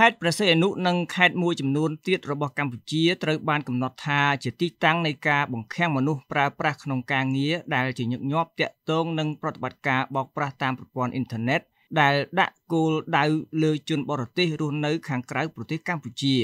ខេត្តប្រសិទ្ធអនុនិងខេត្តមួយចំនួនទៀតរបស់កម្ពុជាត្រូវបានកំណត់ថាជាទីតាំងនៃការបង្ខាំងមនុស្សប្រើប្រាស់ក្នុងការងារដែលជាញឹកញាប់តាក់ទងនឹងប្រតិបត្តិការបោកប្រាស់តាមប្រព័ន្ធអ៊ីនធឺណិតដែលដាក់គោលដៅលើជនបរទេសរស់នៅខាងក្រៅប្រទេសកម្ពុជា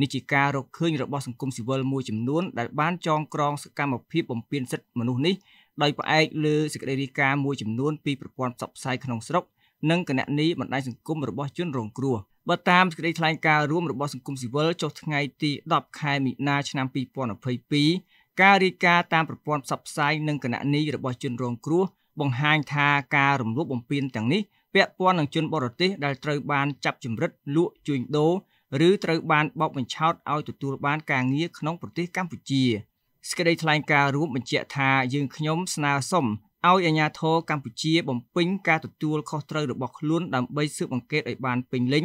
នេះជាការរកឃើញរបស់សង្គមស៊ីវិលមួយចំនួនដែលបានចងក្រងសកម្មភាពបំពានសិទ្ធិមនុស្សនេះដោយផ្អែកលើសេចក្តីរាយការណ៍មួយចំនួនពីប្រព័ន្ធផ្សព្វផ្សាយក្នុងស្រុកនិងគណនីបណ្ដាញសង្គមរបស់ជនរងគ្រោះ។បើតាមសេចក្តីថ្លែងការណ៍រួមរបស់សង្គមស៊ីវិលចុះថ្ងៃទី10ខែមិនិនាឆ្នាំ2022ការរាយការណ៍តាមប្រព័ន្ធផ្សព្វផ្សាយនិងគណនីរបស់ជនរងគ្រោះ បង្ហាញថាការរំលោភបំពានទាំងនេះពាក់ព័ន្ធនឹងជនបរទេសដែលត្រូវបានចាប់ចម្រិតលក់ជួញដូរឬត្រូវបានបោកបញ្ឆោតឲ្យទទួលបានការងារក្នុងប្រទេសកម្ពុជាសេចក្តីថ្លែងការណ៍រួមបញ្ជាក់ថាយើងខ្ញុំស្នើសុំឲ្យអាជ្ញាធរកម្ពុជាបំពេញការទទួលខុសត្រូវរបស់ខ្លួនដើម្បីស៊ើបអង្កេតឲ្យបានពេញលេញ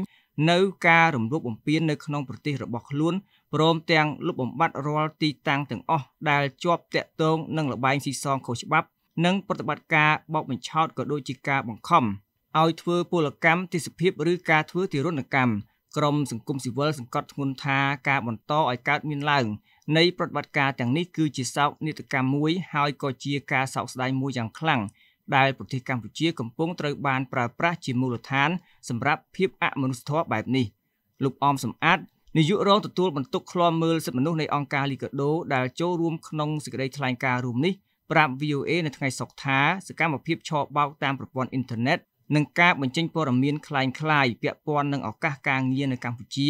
នៅការរំលោភបំពាននៅក្នុងប្រទេសរបស់ខ្លួនព្រមទាំងលុបបំបាត់រាល់ទីតាំងទាំងអស់ដែលជាប់តាក់ទងនឹងលបែងស៊ីសងខុសច្បាប់និងប្រតិបត្តិការបោកបញ្ឆោតក៏ដូចជាការបង្ខំឲ្យធ្វើពលកម្មទេសភាពឬការធ្វើទារុណកម្មក្រមសង្គមស៊ីវិលសង្កត់ធ្ងន់ថាការបន្តឲ្យកើតមានឡើង នៃប្រតិបត្តិការទាំងនេះគឺជាសោកនាដកម្មមួយហើយក៏ជាការសោកស្ដាយមួយយ៉ាងខ្លាំងដែលប្រទេសកម្ពុជាកំពុងត្រូវបានប្រើប្រាស់ជាមូលដ្ឋាន សម្រាប់ភាពអមនុស្សធម៌បែបនេះលោកអមសំអាតនាយករងទទួលបន្ទុកឃ្លាំមើលសិទ្ធិមនុស្សនៃអង្គការ Liga do ដែលចូលរួមក្នុងសេចក្តីថ្លែងការណ៍រួមនេះប្រាប់ VOA នៅថ្ងៃសុក្រថាសកម្មភាពឆបោកតាមប្រព័ន្ធអ៊ីនធឺណិតនិងការបញ្ចេញព័ត៌មានคล้ายៗពាក់ព័ន្ធនឹងឱកាសការងារនៅកម្ពុជា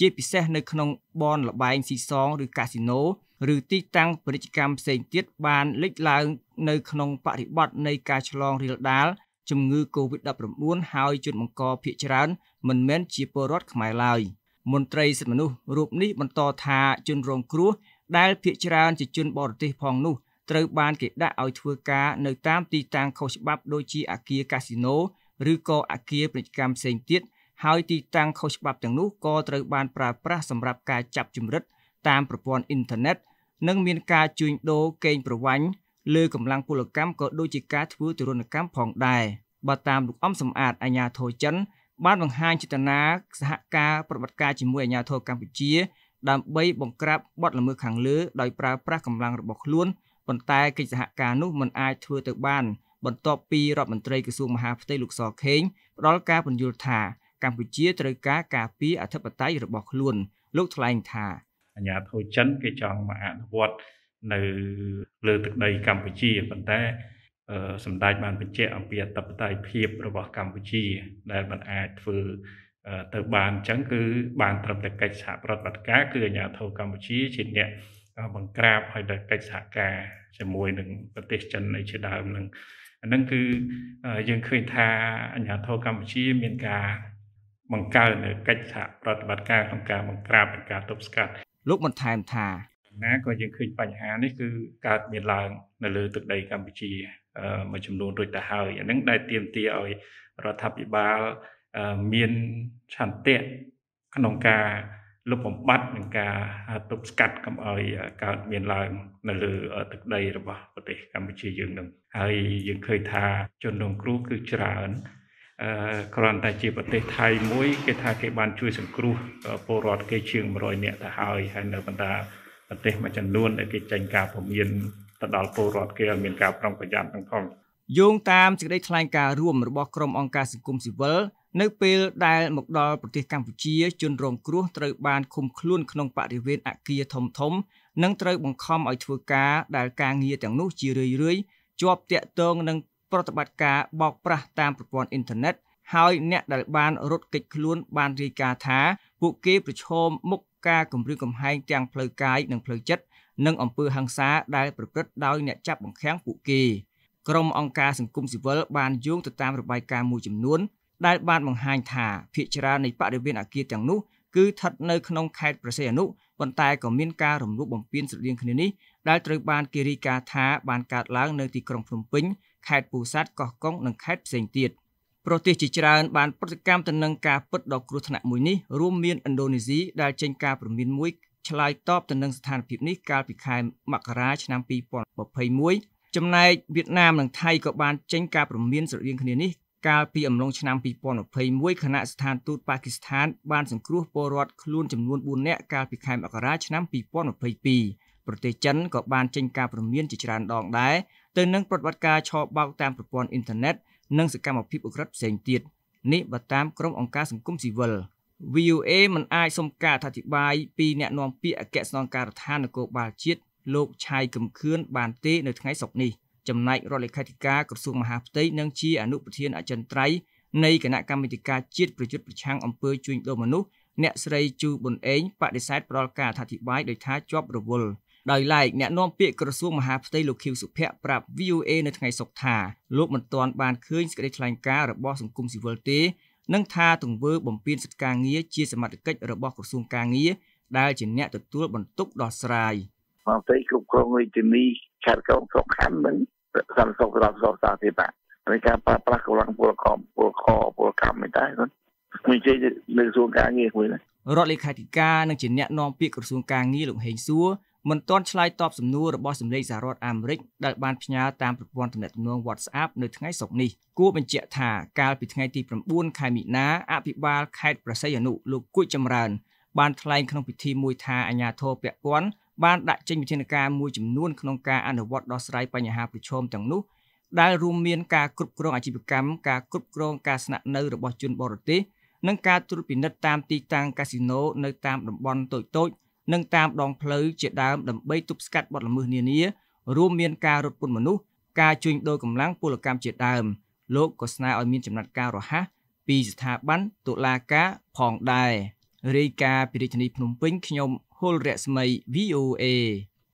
ជា ពិសេសនៅក្នុងបនលបែងស៊ីសងឬកាស៊ីណូឬទីតាំងពាណិជ្ជកម្មផ្សេងទៀតបានលេចឡើងនៅក្នុងបរិបទនៃការឆ្លងរាលដាលជំងឺ Covid-19 ហើយជនបង្កភ័យច្រើនមិនមែនជាពលរដ្ឋខ្មែរឡើយមន្ត្រីសិទ្ធិមនុស្សរូបនេះបន្តថា ជនរងគ្រោះ ដែលភ័យច្រើនជាជនបរទេសផងនោះត្រូវបានគេដាក់ឲ្យធ្វើការនៅតាមទីតាំងខុសច្បាប់ដូចជាអាគារកាស៊ីណូឬក៏អាគារពាណិជ្ជកម្មផ្សេងទៀតហើយទីតាំងខុសច្បាប់ទាំងនោះក៏ត្រូវបានប្រើប្រាស់សម្រាប់ការចាប់ជំរិតតាមប្រព័ន្ធអ៊ីនធឺណិតនិងមានការជួញដូរកេងប្រវ័ញ្ចលើកម្លាំងពលកម្មក៏ដូចជាការធ្វើទរណកម្មផងដែរបើតាមលោកអំសំអាតអាញាធរចិន បានបង្ហាញចេតនាសហការប្រតិបត្តិការជាមួយអាញាធរកម្ពុជា ដើម្បីបង្ក្រាបបទល្មើសខាងលើដោយប្រើប្រាស់កម្លាំងរបស់ខ្លួនប៉ុន្តែកិច្ចសហការនោះមិនអាចធ្វើទៅបានបន្ទាប់ពីរដ្ឋមន្ត្រីក្រសួងមហាផ្ទៃលោកសខេងផ្ដល់ការពន្យល់ថាកម្ពុជាត្រូវការការពារអធិបតេយ្យរបស់ខ្លួន លោកថ្លែងថាអាញាធរចិនគេចង់មកអនុវត្តនៅលើទឹកដីកម្ពុជាប៉ុន្តែ សម្ដេចបានបញ្ជាក់អំពីអធិបតេយ្យភាពរបស់កម្ពុជាដែលมันអាចធ្វើទៅបានអញ្ចឹងគឺបានត្រឹមតែកិច្ចសហប្រតិបត្តិការគឺអាញាធរកម្ពុជាជាអ្នកបង្ក្រាបហើយដល់កិច្ចសហការជាមួយនឹងប្រទេសចិនឯជាដើមនឹងអានឹងគឺយើងឃើញថាអាញាធរកម្ពុជាមានការបង្កើនកិច្ចសហប្រតិបត្តិការក្នុងការបង្ក្រាបនិងការទប់ស្កាត់លោកបន្ថែមថាណាក៏យើងឃើញបញ្ហានេះគឺកើតមានឡើង នៅលើ ទឹកដី កម្ពុជាមួយចំនួនរួចទៅហើយអានឹងដែលទាមទារឲ្យរដ្ឋាភិបាលមានឆន្ទៈក្នុងការលុបបំបាត់និងការទប់ស្កាត់កុំឲ្យកើតមានឡើងនៅលើទឹកដីរបស់ប្រទេសកម្ពុជាយើងនឹងហើយយើងឃើញថាជនរងគ្រោះគឺច្រើនគ្រាន់តែជាប្រទេសថៃមួយ គេថាគេបានជួយសង្គ្រោះពលរដ្ឋគេជាង100នាក់ទៅហើយហើយនៅបណ្ដាប្រទេសមួយចំនួនដែលគេចេញការពមៀនទៅដល់ពលរដ្ឋគេឲ្យមានការប្រុងប្រយ័ត្នទាំងផងយោងតាមសេចក្តីថ្លែងការណ៍រួមរបស់ក្រុមអង្គការសង្គមស៊ីវិលនៅពេលដែលមកដល់ប្រទេសកម្ពុជា ជនរងគ្រោះត្រូវបានឃុំខ្លួនក្នុងបរិវេណអគារធំធំនិងត្រូវបង្ខំឲ្យធ្វើការដែលការងារទាំងនោះជារឿយៗជាប់ទាក់ទងនឹងប្រតិបត្តិការបោកប្រាស់តាមប្រព័ន្ធអ៊ីនធឺណិតហើយអ្នកដែលបានរត់គេចខ្លួនបានរាយការណ៍ថា ពួកគេប្រឈមមុខការគំរាមកំហែងទាំងផ្លូវកាយនិងផ្លូវចិត្តនិងអំពើហិង្សាដែលប្រព្រឹត្តដោយអ្នកចាប់បង្ខាំងពួកគេក្រុមអង្គការសង្គមស៊ីវិលបានយោងទៅតាមរបាយការណ៍មួយចំនួនដែលបានបង្ហាញថាភ្នាក់ងារនៃបរិវេណអាគារទាំងនោះគឺស្ថិតនៅក្នុងខេត្តប្រសេអនុប៉ុន្តែក៏មានការរំលោភបំពានស្រដៀងគ្នានេះដែលត្រូវបានគេរាយការណ៍ថាបានកើតឡើងនៅទីក្រុងភ្នំពេញខេត្តពោធិ៍សាត់កោះកុងនិងខេត្តផ្សេងទៀតប្រទេសជាច្រើនបាន ប្រតិកម្មទៅនឹងការពិតដ៏គ្រោះថ្នាក់មួយនេះរួមមានឥណ្ឌូនេស៊ីដែលចេញការព្រមានមួយឆ្លើយតបទៅនឹងស្ថានភាពនេះកាលពីខែមករាឆ្នាំ2021ចំណែកវៀតណាមនិងថៃក៏បាន ចេញការព្រមានស្រដៀងគ្នានេះកាលពីអំឡុងឆ្នាំ2021គណៈស្ថានទូតប៉ាគីស្ថានបានសង្គ្រោះពលរដ្ឋខ្លួនចំនួន4នាក់កាលពីខែមករាឆ្នាំ2022ប្រទេសចិនក៏បានចេញការព្រមានជាច្រើនដងដែរទៅនឹងប្រតិបត្តិការឆោបោកតាមប្រព័ន្ធអ៊ីនធឺណិតនិងសកម្មភាពអ ுக ្រិតផ្សេងទៀតនេះបើតាមក្រុមអង្គការសង្គមស៊ីវិល VOA មិនអាចសុំការអធិប្បាយពីអ្នកនាំពាក្យអគ្គស្នងការដ្ឋាននគរបាលជាតិលោកឆៃកំខឿនបានទេនៅថ្ងៃសុក្រនេះចំណែករដ្ឋលេខាធិការក្រសួងមហាផ្ទៃនិងជាអនុប្រធានអចិន្ត្រៃយ៍នៃគណៈកម្មាធិការជាតិប្រយុទ្ធប្រឆាំងអំពើជួញដូរមនុស្សអ្នកស្រីជូប៊ុនអេងបដិសេធផ្ដល់ការអធិប្បាយដោយថាជាប់រវល់ដោយឡែកអ្នកនាំពាក្យក្រសួងមហាផ្ទៃលោកខៀវសុភ័ក្រប្រាប់ VOA នៅថ្ងៃសុក្រថាលោកមិនទាន់បានឃើញសេចក្តីថ្លែងការណ៍របស់សង្គមស៊ីវិលទេនិងថាទង្វើបំពានសិទ្ធិការងារជាសមត្ថកិច្ចរបស់ក្រសួងការងារដែលជាអ្នក ទទួលបន្ទុកដោះស្រាយមហាផ្ទៃគ្រប់គ្រងរាជធានីខេត្តក្រុងស្រុកខណ្ឌនឹងសន្តិសុខរដ្ឋសុខសាធារណៈហើយការប្រើប្រាស់កម្លាំងពលកម្មពលខពលកម្មមិនដែរគាត់មិនជិះនៅក្រសួងការងារមួយណារដ្ឋលេខាធិការនិងជាអ្នកនាំពាក្យក្រសួងការងារលោកហេងសួរមិនទាន់ឆ្លើយតបសំណួររបស់សម្លេងសហរដ្ឋអាមេរិកដែលបានផ្ញើតាមប្រព័ន្ធទំនាក់ទំនង WhatsApp នៅថ្ងៃសុក្រនេះគួរបញ្ជាក់ថាកាលពីថ្ងៃទី9ខែមិនាអភិបាលខេត្តប្រស័យអនុលោកគួចចម្រើនបានថ្លែងក្នុងពិធីមួយថាអាជ្ញាធរពាក់ព័ន្ធបានដាក់ចេញវិធានការមួយចំនួនក្នុងការអនុវត្តដោះស្រាយបញ្ហាប្រឈមទាំងនោះដែលរួមមានការគ្រប់គ្រងអាជីវកម្មការគ្រប់គ្រងការស្នាក់នៅរបស់ជនបរទេសនិងការត្រួតពិនិត្យតាមទីតាំងកាស៊ីណូនៅតាមតំបន់តូចៗនិងតាមដងផ្លូវជាដើមដើម្បីទប់ស្កាត់បទល្មើសនានា រួមមានការរត់ពន្ធមនុស្សការជួញដូរកម្លាំងពលកម្មជាដើមលោកក៏ស្នើឲ្យមានចំណាត់ការរហ័សពីស្ថាប័នតុលាការផងដែររាយការណ៍ពីរាជធានីភ្នំពេញខ្ញុំហុលរស្មី VOA